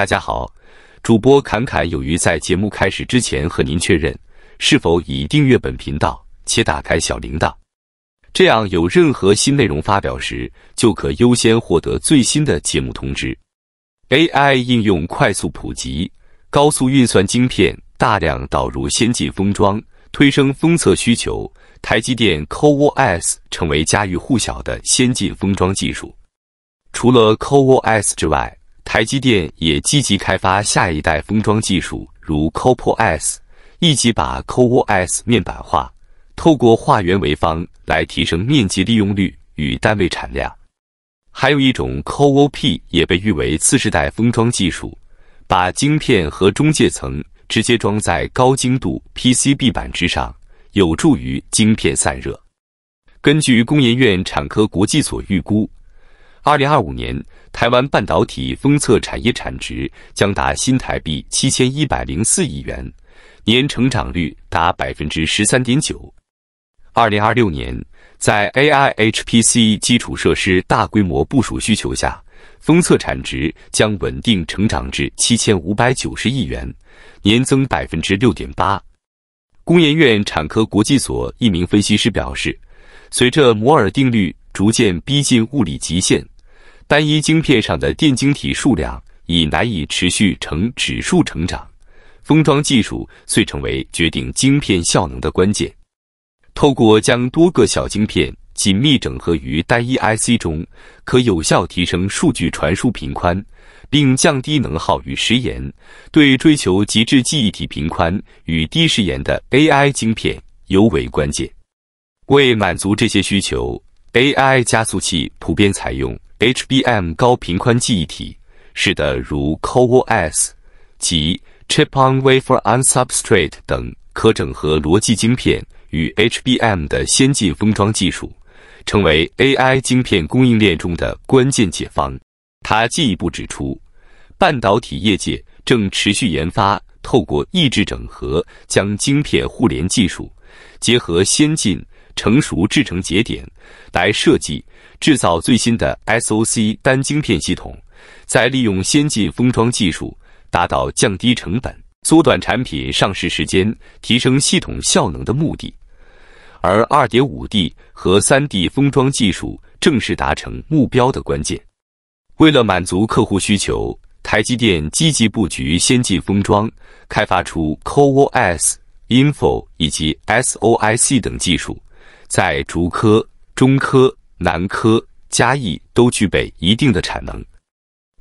大家好，主播侃侃有余在节目开始之前和您确认，是否已订阅本频道且打开小铃铛？这样有任何新内容发表时，就可优先获得最新的节目通知。AI 应用快速普及，高速运算晶片大量导入先进封装，推升封测需求。台积电 CoWoS 成为家喻户晓的先进封装技术。除了 CoWoS 之外，台积电也积极开发下一代封装技术，如 Co-PoS，以及把 Co-PoS 面板化，透过化圆为方来提升面积利用率与单位产量。还有一种 Co-P 也被誉为次世代封装技术，把晶片和中介层直接装在高精度 PCB 板之上，有助于晶片散热。根据工研院产科国际所预估。二零二五年，台湾半导体封测产业产值将达新台币七千一百零四亿元，年成长率达百分之十三点九。二零二六年，在 AI HPC 基础设施大规模部署需求下，封测产值将稳定成长至七千五百九十亿元，年增百分之六点八。工研院产科国际所一名分析师表示，随着摩尔定律。逐渐逼近物理极限，单一晶片上的电晶体数量已难以持续呈指数成长。封装技术遂成为决定晶片效能的关键。透过将多个小晶片紧密整合于单一 IC 中，可有效提升数据传输频宽，并降低能耗与时延，对追求极致记忆体频宽与低时延的 AI 晶片尤为关键。为满足这些需求。AI 加速器普遍采用 HBM 高频宽记忆体，使得如 CoWoS 及 Chip-on-Wafer-on-Substrate 等可整合逻辑晶片与 HBM 的先进封装技术，成为 AI 晶片供应链中的关键解方。他进一步指出，半导体业界正持续研发，透过抑制整合将晶片互联技术结合先进。成熟制程节点来设计制造最新的 S O C 单晶片系统，再利用先进封装技术，达到降低成本、缩短产品上市时间、提升系统效能的目的。而二点五 D 和三 D 封装技术正是达成目标的关键。为了满足客户需求，台积电积极布局先进封装，开发出 CoWoS、Info 以及 S O I C 等技术。在竹科、中科、南科、嘉义都具备一定的产能。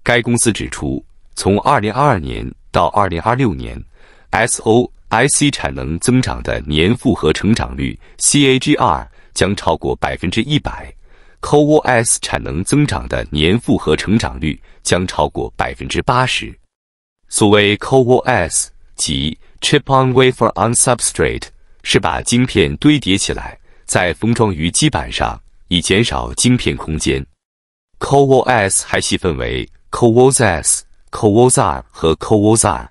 该公司指出，从二零二二年到二零二六年，SOI C 产能增长的年复合成长率 （CAGR） 将超过百分之一百 c o v o s 产能增长的年复合成长率将超过百分之八十。所谓 c o v o s 即 Chip-on-Wafer-on-Substrate，是把晶片堆叠起来。再封装于基板上，以减少晶片空间。CoWoS 还细分为 CoWoS、c o w o s r 和 c o w o s r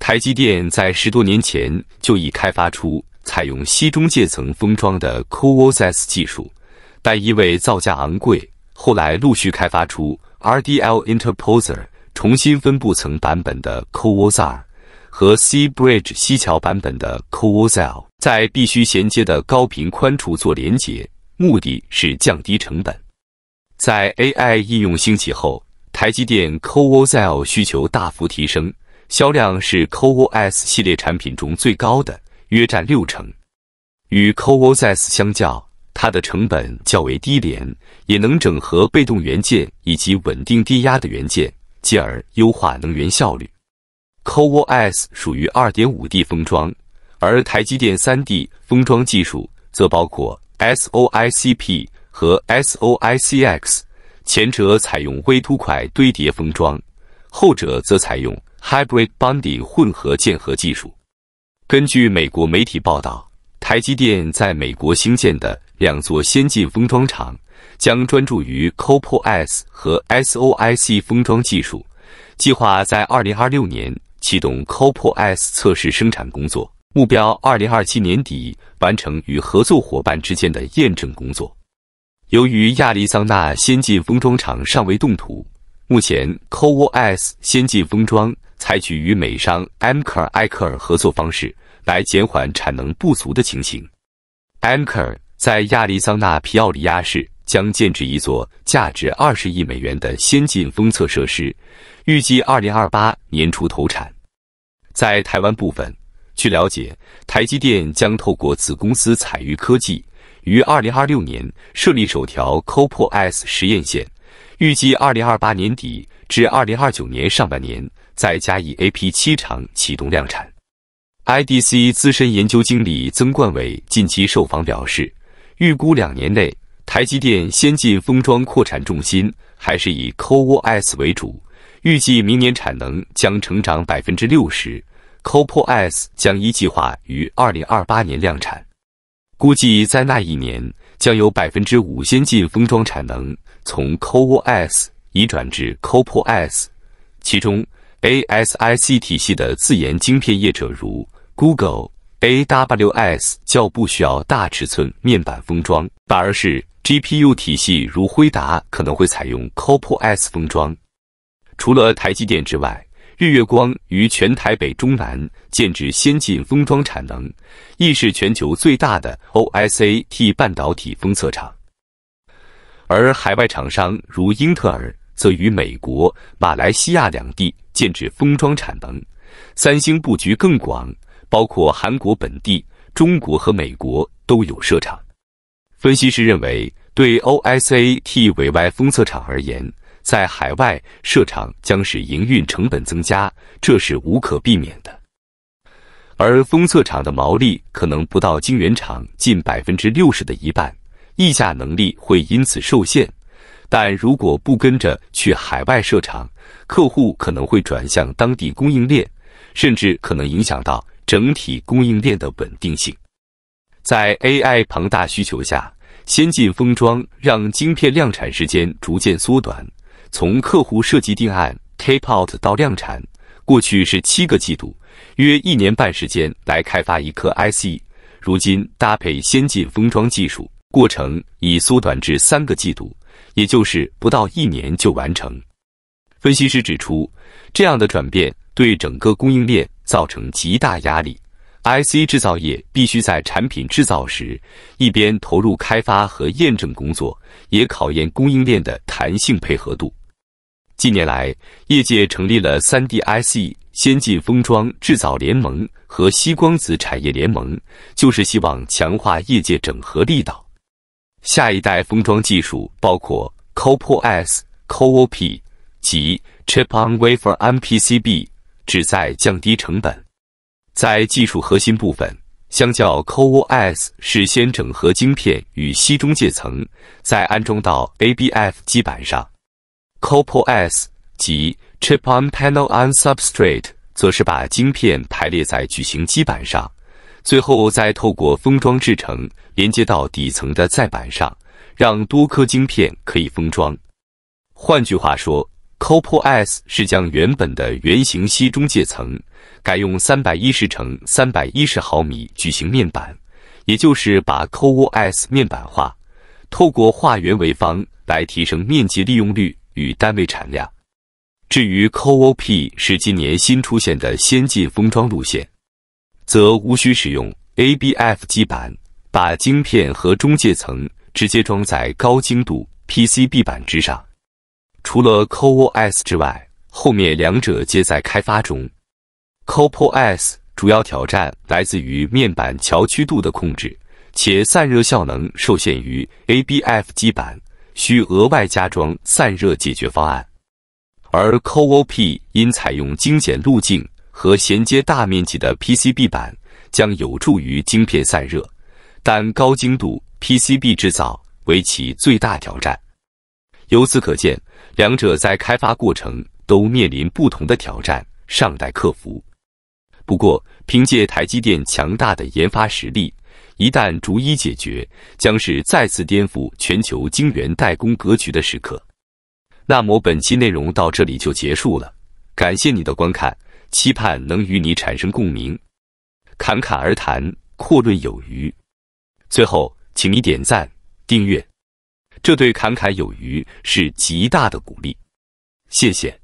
台积电在十多年前就已开发出采用锡中介层封装的 CoWoS 技术，但因为造价昂贵，后来陆续开发出 RDL Interposer 重新分布层版本的 c o w o s r 和 C-Bridge 西桥版本的 CoWoS。l 在必须衔接的高频宽处做连接，目的是降低成本。在 AI 应用兴起后，台积电 CoWoS 需求大幅提升，销量是 CoWoS 系列产品中最高的，约占六成。与 CoWoS 相较，它的成本较为低廉，也能整合被动元件以及稳定低压的元件，进而优化能源效率。CoWoS 属于 2.5D 封装。而台积电 3D 封装技术则包括 SOICP 和 SOICX，前者采用微凸块堆叠封装，后者则采用 Hybrid Bonding 混合键合技术。根据美国媒体报道，台积电在美国兴建的两座先进封装厂将专注于 Co-PoS 和 SOIC 封装技术，计划在2026年启动 Co-PoS 测试生产工作。目标二零二七年底完成与合作伙伴之间的验证工作。由于亚利桑那先进封装厂尚未动土，目前 Covos 先进封装采取与美商 Amkor 艾克尔合作方式来减缓产能不足的情形。Amkor 在亚利桑那皮奥里亚市将建置一座价值二十亿美元的先进封测设施，预计二零二八年初投产。在台湾部分。据了解，台积电将透过子公司彩玉科技，于二零二六年设立首条 c o p o s 实验线，预计二零二八年底至二零二九年上半年在嘉义 A P 七厂启动量产。I D C 资深研究经理曾冠伟近期受访表示，预估两年内台积电先进封装扩产重心还是以 c o o s 为主，预计明年产能将成长百分之六十。Copal S 将一计划于二零二八年量产，估计在那一年将有百分之五先进封装产能从 c o o S 移转至 c o p o l S。其中 ASIC 体系的自研晶片业者如 Google、AWS 较不需要大尺寸面板封装，反而是 GPU 体系如辉达可能会采用 c o p o l S 封装。除了台积电之外，日月光于全台北中南建置先进封装产能，亦是全球最大的 OSAT 半导体封测厂。而海外厂商如英特尔则于美国、马来西亚两地建置封装产能。三星布局更广，包括韩国本地、中国和美国都有设厂。分析师认为，对 OSAT 委外封测厂而言，在海外设厂将使营运成本增加，这是无可避免的。而封测厂的毛利可能不到晶圆厂近百分之六十的一半，溢价能力会因此受限。但如果不跟着去海外设厂，客户可能会转向当地供应链，甚至可能影响到整体供应链的稳定性。在 AI 庞大需求下，先进封装让晶片量产时间逐渐缩短。从客户设计定案 （tape out） 到量产，过去是七个季度，约一年半时间来开发一颗 IC。如今搭配先进封装技术，过程已缩短至三个季度，也就是不到一年就完成。分析师指出，这样的转变对整个供应链造成极大压力。IC 制造业必须在产品制造时一边投入开发和验证工作，也考验供应链的弹性配合度。近年来，业界成立了 3D IC 先进封装制造联盟和西光子产业联盟，就是希望强化业界整合力道。下一代封装技术包括 CoP S、CoP 及 Chip on Wafer MPCB，旨在降低成本。在技术核心部分，相较 CoP S 是先整合晶片与息中介层，再安装到 ABF 基板上。c o p o l S 及 c h i p o n p a n e l o n s u b s t r a t e 则是把晶片排列在矩形基板上，最后再透过封装制成，连接到底层的载板上，让多颗晶片可以封装。换句话说 c o p o l S 是将原本的圆形锡中介层改用三百一十乘三百一十毫米矩形面板，也就是把 c o p o l S 面板化，透过化圆为方来提升面积利用率。与单位产量。至于 CoOP 是今年新出现的先进封装路线，则无需使用 ABF 基板，把晶片和中介层直接装在高精度 PCB 板之上。除了 CoOS 之外，后面两者皆在开发中。CoOS 主要挑战来自于面板桥曲度的控制，且散热效能受限于 ABF 基板。需额外加装散热解决方案，而 Coop 因采用精简路径和衔接大面积的 PCB 板，将有助于晶片散热，但高精度 PCB 制造为其最大挑战。由此可见，两者在开发过程都面临不同的挑战，尚待克服。不过，凭借台积电强大的研发实力。一旦逐一解决，将是再次颠覆全球晶圆代工格局的时刻。那么本期内容到这里就结束了，感谢你的观看，期盼能与你产生共鸣。侃侃而谈，阔论有余。最后，请你点赞、订阅，这对侃侃有余是极大的鼓励。谢谢。